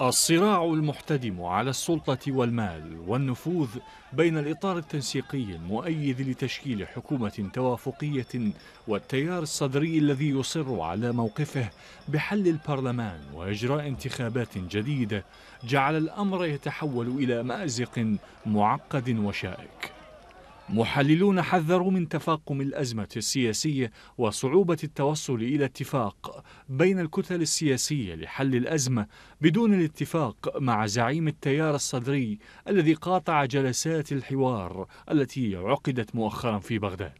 الصراع المحتدم على السلطة والمال والنفوذ بين الإطار التنسيقي المؤيد لتشكيل حكومة توافقية والتيار الصدري الذي يصر على موقفه بحل البرلمان وإجراء انتخابات جديدة جعل الأمر يتحول إلى مأزق معقد وشائك محللون حذروا من تفاقم الأزمة السياسية وصعوبة التوصل إلى اتفاق بين الكتل السياسية لحل الأزمة بدون الاتفاق مع زعيم التيار الصدري الذي قاطع جلسات الحوار التي عقدت مؤخرا في بغداد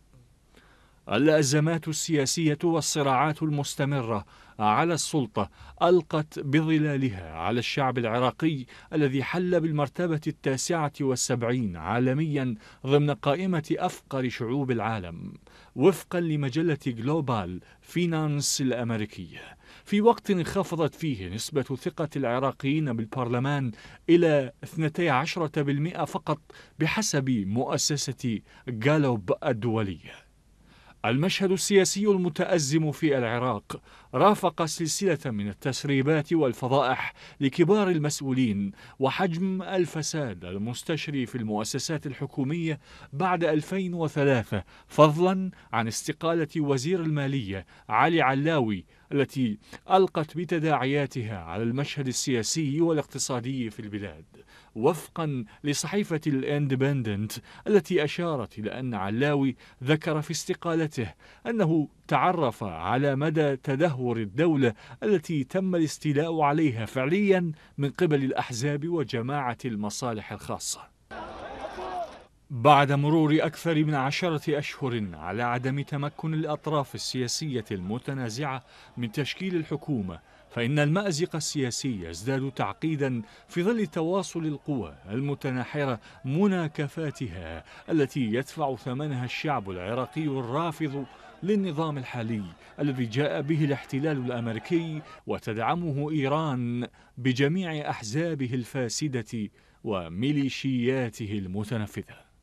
الأزمات السياسية والصراعات المستمرة على السلطة ألقت بظلالها على الشعب العراقي الذي حل بالمرتبة التاسعة والسبعين عالميا ضمن قائمة أفقر شعوب العالم وفقا لمجلة جلوبال فينانس الأمريكية في وقت انخفضت فيه نسبة ثقة العراقيين بالبرلمان إلى 12% فقط بحسب مؤسسة جالوب الدولية المشهد السياسي المتأزم في العراق رافق سلسلة من التسريبات والفضائح لكبار المسؤولين وحجم الفساد المستشري في المؤسسات الحكومية بعد 2003 فضلا عن استقالة وزير المالية علي علاوي التي ألقت بتداعياتها على المشهد السياسي والاقتصادي في البلاد وفقا لصحيفة الاندبندنت التي أشارت إلى أن علاوي ذكر في استقالته أنه تعرف على مدى تدهور تدهور الدولة التي تم الاستيلاء عليها فعليا من قبل الأحزاب وجماعة المصالح الخاصة بعد مرور أكثر من عشرة أشهر على عدم تمكن الأطراف السياسية المتنازعة من تشكيل الحكومة فإن المأزق السياسي يزداد تعقيدا في ظل تواصل القوى المتناحرة مناكفاتها التي يدفع ثمنها الشعب العراقي الرافض للنظام الحالي الذي جاء به الاحتلال الأمريكي وتدعمه إيران بجميع أحزابه الفاسدة وميليشياته المتنفذه